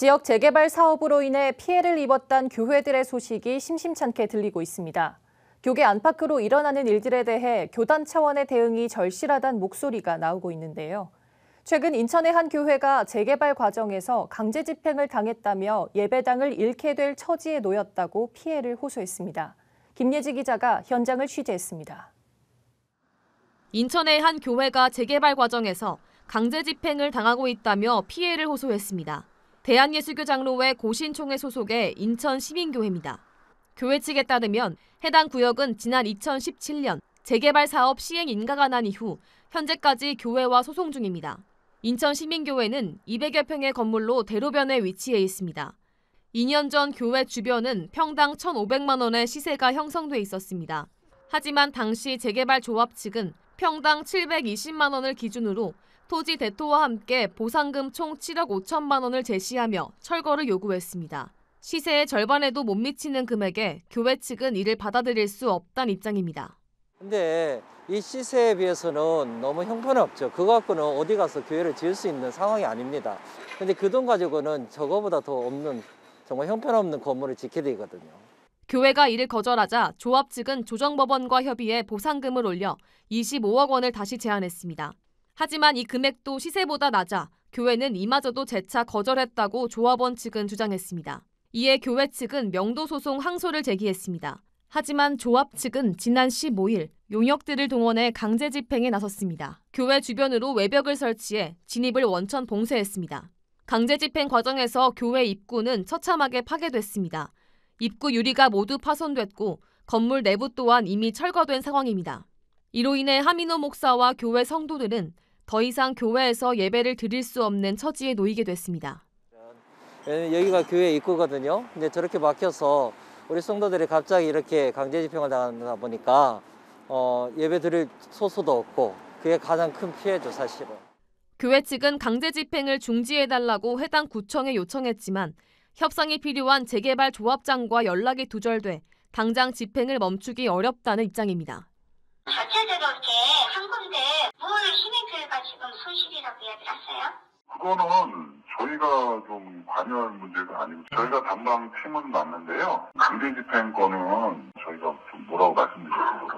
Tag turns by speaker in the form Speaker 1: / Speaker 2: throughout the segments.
Speaker 1: 지역 재개발 사업으로 인해 피해를 입었던 교회들의 소식이 심심찮게 들리고 있습니다. 교계 안팎으로 일어나는 일들에 대해 교단 차원의 대응이 절실하다는 목소리가 나오고 있는데요. 최근 인천의 한 교회가 재개발 과정에서 강제 집행을 당했다며 예배당을 잃게 될 처지에 놓였다고 피해를 호소했습니다. 김예지 기자가 현장을 취재했습니다. 인천의 한 교회가 재개발 과정에서 강제 집행을 당하고 있다며 피해를 호소했습니다. 대한예수교 장로회 고신총회 소속의 인천 시민교회입니다. 교회 측에 따르면 해당 구역은 지난 2017년 재개발 사업 시행 인가가 난 이후 현재까지 교회와 소송 중입니다. 인천 시민교회는 200여 평의 건물로 대로변에 위치해 있습니다. 2년 전 교회 주변은 평당 1,500만 원의 시세가 형성돼 있었습니다. 하지만 당시 재개발 조합 측은 평당 720만 원을 기준으로 토지 대토와 함께 보상금 총 7억 5천만 원을 제시하며 철거를 요구했습니다. 시세의 절반에도 못 미치는 금액에 교회 측은 이를 받아들일 수 없다는 입장입니다.
Speaker 2: 근데 이 시세에 비해서는 너무 형편없죠. 그거 갖고는 어디 가서 교회를 지을 수 있는 상황이 아닙니다. 근데 그 돈 가지고는 저거보다 더 없는 정말 형편없는 건물을 짓게 되거든요.
Speaker 1: 교회가 이를 거절하자 조합 측은 조정법원과 협의해 보상금을 올려 25억 원을 다시 제안했습니다. 하지만 이 금액도 시세보다 낮아 교회는 이마저도 재차 거절했다고 조합원 측은 주장했습니다. 이에 교회 측은 명도 소송 항소를 제기했습니다. 하지만 조합 측은 지난 15일 용역들을 동원해 강제 집행에 나섰습니다. 교회 주변으로 외벽을 설치해 진입을 원천 봉쇄했습니다. 강제 집행 과정에서 교회 입구는 처참하게 파괴됐습니다. 입구 유리가 모두 파손됐고 건물 내부 또한 이미 철거된 상황입니다. 이로 인해 하민호 목사와 교회 성도들은 더 이상 교회에서 예배를 드릴 수 없는 처지에 놓이게 됐습니다.
Speaker 2: 예, 여기가 교회 입구거든요. 근데 저렇게 막혀서 우리 성도들이 갑자기 이렇게 강제 집행을 당하다 보니까 어, 예배 드릴 소소도 없고 그게 가장 큰 피해죠 사실은.
Speaker 1: 교회 측은 강제 집행을 중지해달라고 해당 구청에 요청했지만 협상이 필요한 재개발 조합장과 연락이 두절돼 당장 집행을 멈추기 어렵다는 입장입니다.
Speaker 2: 자체적으로 이렇게 지금 손실이라고 이야기를 하세요? 그거는 저희가 좀 관여할 문제가 아니고 저희가 담당 팀은 맞는데요. 강제 집행 거는 저희가 좀 뭐라고
Speaker 1: 말씀드렸어요.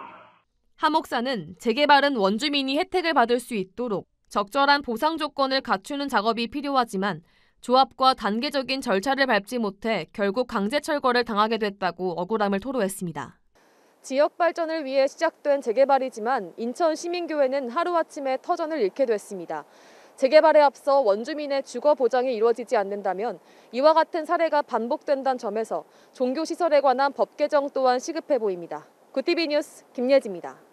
Speaker 1: 하 목사는 재개발은 원주민이 혜택을 받을 수 있도록 적절한 보상 조건을 갖추는 작업이 필요하지만 조합과 단계적인 절차를 밟지 못해 결국 강제 철거를 당하게 됐다고 억울함을 토로했습니다. 지역 발전을 위해 시작된 재개발이지만 인천 시민교회는 하루아침에 터전을 잃게 됐습니다. 재개발에 앞서 원주민의 주거 보장이 이루어지지 않는다면 이와 같은 사례가 반복된다는 점에서 종교시설에 관한 법 개정 또한 시급해 보입니다. 구티비 뉴스 김예지입니다.